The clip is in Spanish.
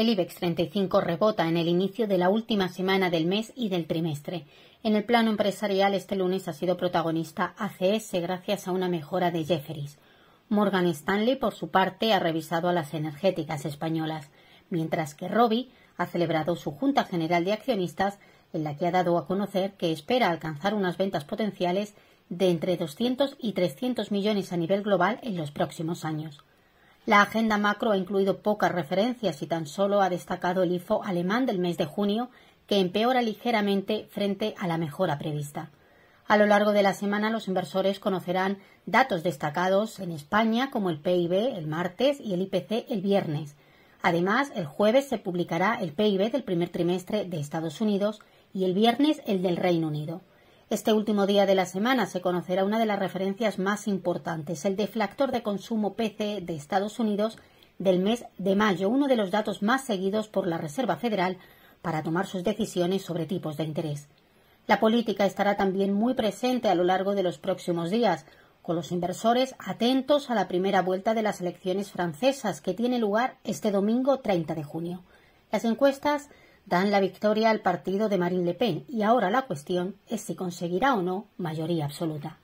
El IBEX 35 rebota en el inicio de la última semana del mes y del trimestre. En el plano empresarial, este lunes ha sido protagonista ACS gracias a una mejora de Jefferies. Morgan Stanley, por su parte, ha revisado a las energéticas españolas, mientras que Robbie ha celebrado su Junta General de Accionistas, en la que ha dado a conocer que espera alcanzar unas ventas potenciales de entre 200 y 300 millones a nivel global en los próximos años. La agenda macro ha incluido pocas referencias y tan solo ha destacado el IFO alemán del mes de junio, que empeora ligeramente frente a la mejora prevista. A lo largo de la semana los inversores conocerán datos destacados en España como el PIB el martes y el IPC el viernes. Además, el jueves se publicará el PIB del primer trimestre de Estados Unidos y el viernes el del Reino Unido. Este último día de la semana se conocerá una de las referencias más importantes, el deflactor de consumo PC de Estados Unidos del mes de mayo, uno de los datos más seguidos por la Reserva Federal para tomar sus decisiones sobre tipos de interés. La política estará también muy presente a lo largo de los próximos días, con los inversores atentos a la primera vuelta de las elecciones francesas que tiene lugar este domingo 30 de junio. Las encuestas dan la victoria al partido de Marine Le Pen y ahora la cuestión es si conseguirá o no mayoría absoluta.